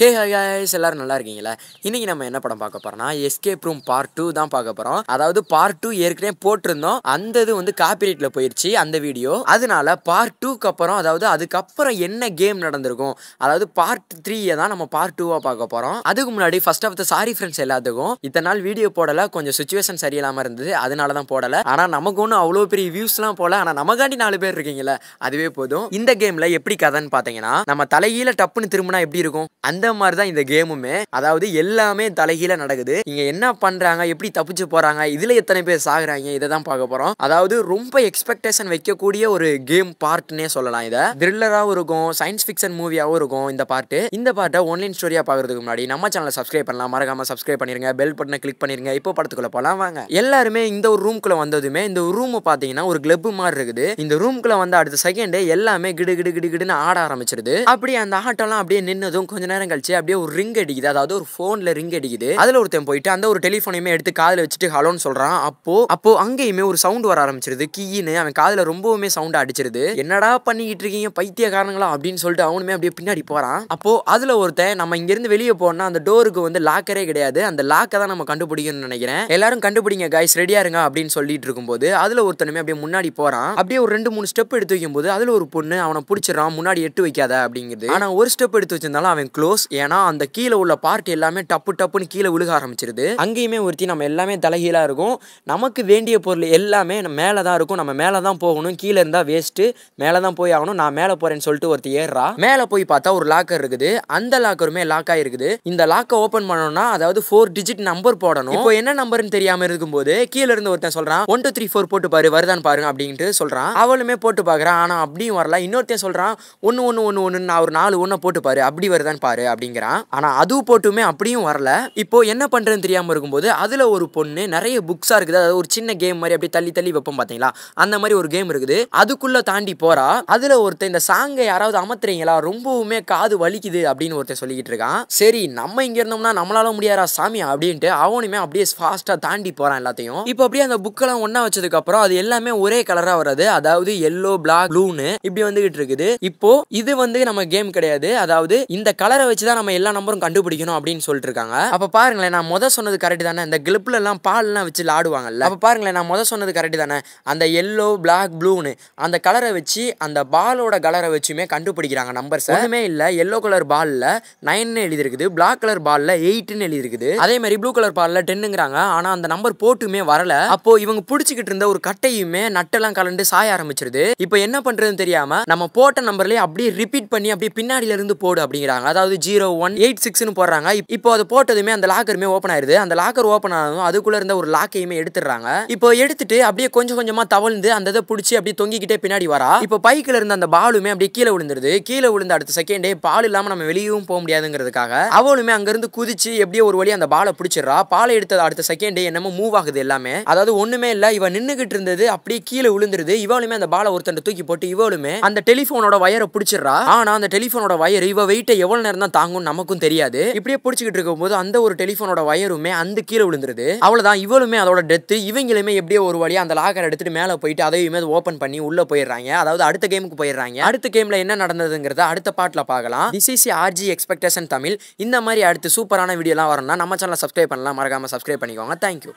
ஹே ஹாய்ஸ் எல்லாரும் நல்லா இருக்கீங்களா இன்னைக்கு நம்ம என்ன படம் பார்க்க போறோம்னா எஸ்கேப் ரூம் பார்ட் டூ தான் பார்க்க போறோம் அதாவது பார்ட் டூ ஏற்கனவே போட்டிருந்தோம் அந்த இது வந்து காப்பிரைட்ல போயிடுச்சு அந்த வீடியோ அதனால பார்ட் டூக்கு அப்புறம் அதாவது அதுக்கப்புறம் என்ன கேம் நடந்திருக்கும் அதாவது பார்ட் த்ரீயை தான் நம்ம பார்ட் டூவா பார்க்க போறோம் அதுக்கு முன்னாடி first of the sorry friends எல்லாத்துக்கும் இத்தனை நாள் வீடியோ போடல கொஞ்சம் சுச்சுவேஷன் சரியில்லாம இருந்தது அதனால தான் போடல ஆனா நமக்கு ஒன்றும் அவ்வளோ பெரிய வியூஸ்லாம் போல ஆனா நமக்காண்டி நாலு பேர் இருக்கீங்களா அதுவே போதும் இந்த கேம்ல எப்படி கதைன்னு பாத்தீங்கன்னா நம்ம தலையில டப்புன்னு திரும்பினா எப்படி இருக்கும் அந்த மாதிரி தான் இந்த கேமுமே அதாவது எல்லாமே தலைகீழ நடக்குது இங்க என்ன பண்றாங்க எப்படி தப்பிச்சு போறாங்க இதுல எத்தனை பேர் சாகுறாங்க இதை தான் பார்க்க போறோம் அதாவது ரொம்ப எக்ஸ்பெக்டேஷன் வைக்கக்கூடிய ஒரு கேம் பார்ட்னே சொல்லலாம் இதை த்ரில்லராகவும் இருக்கும் சயின்ஸ் ஃபிக்ஷன் மூவியாகவும் இருக்கும் இந்த பார்ட்டு இந்த பார்ட்டை ஆன்லைன் ஸ்டோரியா பாக்குறதுக்கு முன்னாடி நம்ம சேனலை சப்ஸ்கிரைப் பண்ணலாம் மறக்காம சப்ஸ்கிரைப் பண்ணிருங்க பெல் பட்டனை கிளிக் பண்ணிருங்க இப்போ படத்துக்குள்ள போலாம் வாங்க எல்லாருமே இந்த ஒரு ரூம்குள்ள வந்ததுமே இந்த ரூம் பாத்தீங்கன்னா ஒரு கிளப் மாதிரி இருக்குது இந்த ரூம்குள்ள வந்த அடுத்த செகண்ட் எல்லாமே கிடு கிடு கிடு கிடுன்னு ஆட ஆரம்பிச்சிருது அப்படியே அந்த ஆட்டம் அப்படியே நின்னதும் கொஞ்ச நேரம் கழிச்சு அப்படியே ஒரு ரிங் அடிக்குது அதாவது ஒரு ஃபோனில் ரிங் அடிக்குது அதில் ஒருத்தன் போயிட்டு அந்த ஒரு டெலிஃபோனையுமே எடுத்து காதில் வச்சுட்டு ஹலோன்னு சொல்கிறான் அப்போ அப்போ அங்கேயுமே ஒரு சவுண்ட் வர ஆரம்பிச்சிருது கீன்னு அவன் காதில் ரொம்பவுமே சவுண்ட் அடிச்சிருது என்னடா பண்ணிக்கிட்டு இருக்கீங்க காரணங்களா அப்படின்னு சொல்லிட்டு அவனுமே அப்படியே பின்னாடி போகிறான் அப்போ அதில் ஒருத்தன் நம்ம இங்கேருந்து வெளியே போனா அந்த டோருக்கு வந்து லாக்கரே கிடையாது அந்த லாக்கை தான் நம்ம கண்டுபிடிக்கணும்னு நினைக்கிறேன் எல்லாரும் கண்டுபிடிங்க காய்ஸ் ரெடியாக இருங்க அப்படின்னு சொல்லிட்டு இருக்கும்போது அதில் ஒருத்தனுமே அப்படியே முன்னாடி போகிறான் அப்படியே ஒரு ரெண்டு மூணு ஸ்டெப் எடுத்து வைக்கும்போது அதில் ஒரு பொண்ணு அவனை பிடிச்சிடறான் முன்னாடி எட்டு வைக்காத அப்படிங்கிறது ஆனால் ஒரு ஸ்டெப் எடுத்து வச்சிருந்தாலும் அவன் க்ளோஸ் ஏன்னா அந்த கீழே உள்ள பார்ட் எல்லாமே டப்பு டப்புன்னு கீழே விழுக ஆரம்பிச்சிருது அங்கேயுமே ஒருத்தி நம்ம எல்லாமே தலைகீழாக இருக்கும் நமக்கு வேண்டிய பொருள் எல்லாமே மேலே தான் இருக்கும் நம்ம மேலே தான் போகணும் கீழே இருந்தால் வேஸ்ட்டு மேலே தான் போய் ஆகணும் நான் மேலே போகிறேன்னு சொல்லிட்டு ஒருத்தி ஏறா மேலே போய் பார்த்தா ஒரு லாக்கர் இருக்குது அந்த லாக்கருமே லாக் ஆகிருக்குது இந்த லாக்கை ஓப்பன் பண்ணணும்னா அதாவது ஃபோர் டிஜிட் நம்பர் போடணும் இப்போ என்ன நம்பர்னு தெரியாமல் இருக்கும்போது கீழே இருந்து ஒருத்தன் சொல்கிறான் ஒன் டூ த்ரீ ஃபோர் போட்டு பாரு வருதான்னு பாருங்க அப்படின்ட்டு சொல்கிறான் அவளுமே போட்டு பார்க்குறான் ஆனால் அப்படியும் வரல இன்னொருத்தன் சொல்கிறான் ஒன்று ஒன்று ஒன்று ஒன்று நான் ஒரு நாலு ஒன்றை போட்டு பாரு அப்படி வருதான்னு பாரு அப்படிங்கிறான் ஆனா அது போட்டுமே அப்படியும் வரல இப்போ என்ன பண்றதுன்னு தெரியாமல் இருக்கும்போது அதுல ஒரு பொண்ணு நிறைய புக்ஸா இருக்குது அதாவது ஒரு சின்ன கேம் மாதிரி அப்படியே தள்ளி தள்ளி வைப்போம் பார்த்தீங்களா அந்த மாதிரி ஒரு கேம் இருக்குது அதுக்குள்ள தாண்டி போறா அதுல ஒருத்த இந்த சாங்கை யாராவது அமர்த்துறீங்களா ரொம்பவுமே காது வலிக்குது அப்படின்னு ஒருத்தர் சொல்லிக்கிட்டு இருக்கான் சரி நம்ம இங்க இருந்தோம்னா நம்மளால முடியாதா சாமி அப்படின்ட்டு அவனுமே அப்படியே ஃபாஸ்ட்டாக தாண்டி போறான் எல்லாத்தையும் இப்போ அப்படியே அந்த புக்கெல்லாம் ஒன்றா வச்சதுக்கப்புறம் அது எல்லாமே ஒரே கலராக வருது அதாவது எல்லோ பிளாக் ப்ளூன்னு இப்படி வந்துகிட்டு இருக்குது இப்போ இது வந்து நம்ம கேம் கிடையாது அதாவது இந்த கலரை வச்சு தான் நம்ம எல்லா நம்பரும் கண்டுபிடிக்கணும் அப்படின்னு சொல்லிட்டு இருக்காங்க அப்போ பாருங்களேன் நான் முதல் சொன்னது கரெக்ட் தானே இந்த கிளிப்லலாம் பால்லாம் வச்சு விளாடுவாங்கல்ல அப்போ பாருங்களேன் நான் முதல் சொன்னது கரெக்ட் தானே அந்த எல்லோ பிளாக் ப்ளூன்னு அந்த கலரை வச்சு அந்த பாலோட கலரை வச்சுமே கண்டுபிடிக்கிறாங்க நம்பர்ஸ் எதுவுமே இல்லை எல்லோ கலர் பாலில் நைன்னு எழுதிருக்குது பிளாக் கலர் பாலில் எயிட்னு எழுதிருக்குது அதே மாதிரி ப்ளூ கலர் பாலில் டென்னுங்கிறாங்க ஆனால் அந்த நம்பர் போட்டுமே வரல அப்போ இவங்க பிடிச்சிக்கிட்டு இருந்த ஒரு கட்டையுமே நட்டெல்லாம் கலந்து சாய ஆரம்பிச்சிருது இப்போ என்ன பண்ணுறதுன்னு தெரியாமல் நம்ம போட்ட நம்பர்லேயே அப்படியே ரிப்பீட் பண்ணி அப்படியே பின்னாடியில இருந்து போடு அப்படிங்கிறாங்க அதாவது ஜீ ஜீரோ ஒன் எயிட் சிக்ஸ்னு போடுறாங்க இப்போ அது போட்டதுமே அந்த லாக்கருமே ஓப்பன் ஆயிருது அந்த லாக்கர் ஓப்பன் ஆனதும் அதுக்குள்ள இருந்த ஒரு லாக்கையுமே எடுத்துடுறாங்க இப்போ எடுத்துட்டு அப்படியே கொஞ்சம் கொஞ்சமா தவழ்ந்து அந்த இதை பிடிச்சி அப்படியே தொங்கிக்கிட்டே பின்னாடி வரா இப்போ பைக்கில் இருந்த அந்த பாலுமே அப்படியே கீழே விழுந்துருது கீழே விழுந்த அடுத்த செகண்டே பால் இல்லாமல் நம்ம வெளியும் போக முடியாதுங்கிறதுக்காக அவளுமே அங்கேருந்து குதிச்சு எப்படியோ ஒரு வழி அந்த பாலை பிடிச்சிடுறா பாலை எடுத்தது அடுத்த செகண்டே என்னமோ மூவ் ஆகுது எல்லாமே அதாவது ஒன்றுமே இல்லை இவன் நின்றுகிட்டு இருந்தது அப்படியே கீழே விழுந்துருது இவளுமே அந்த பாலை ஒருத்தன் தூக்கி போட்டு இவளுமே அந்த டெலிஃபோனோட வயரை பிடிச்சிடறா ஆனால் அந்த டெலிஃபோனோட வயர் இவ வெயிட்டை எவ்வளோ நேரம் தான் தாங்கும் நமக்கும் தெரியாது இப்படியே பிடிச்சிக்கிட்டு இருக்கும் போது அந்த ஒரு டெலிஃபோனோட வயருமே அந்த கீழே விழுந்துருது அவ்வளோதான் இவளுமே அதோட டெத்து இவங்களுமே எப்படியோ ஒரு வழியாக அந்த லாக்கர் எடுத்துட்டு மேலே போயிட்டு அதையுமே ஓப்பன் பண்ணி உள்ள போயிடுறாங்க அதாவது அடுத்த கேமுக்கு போயிடுறாங்க அடுத்த கேம்ல என்ன நடந்ததுங்கிறத அடுத்த பாட்டில் பார்க்கலாம் திஸ் ஆர்ஜி எக்ஸ்பெக்டேஷன் தமிழ் இந்த மாதிரி அடுத்து சூப்பரான வீடியோலாம் வரணும்னா நம்ம சேனலை சப்ஸ்கிரைப் பண்ணலாம் மறக்காம சப்ஸ்கிரைப் பண்ணிக்கோங்க தேங்க்யூ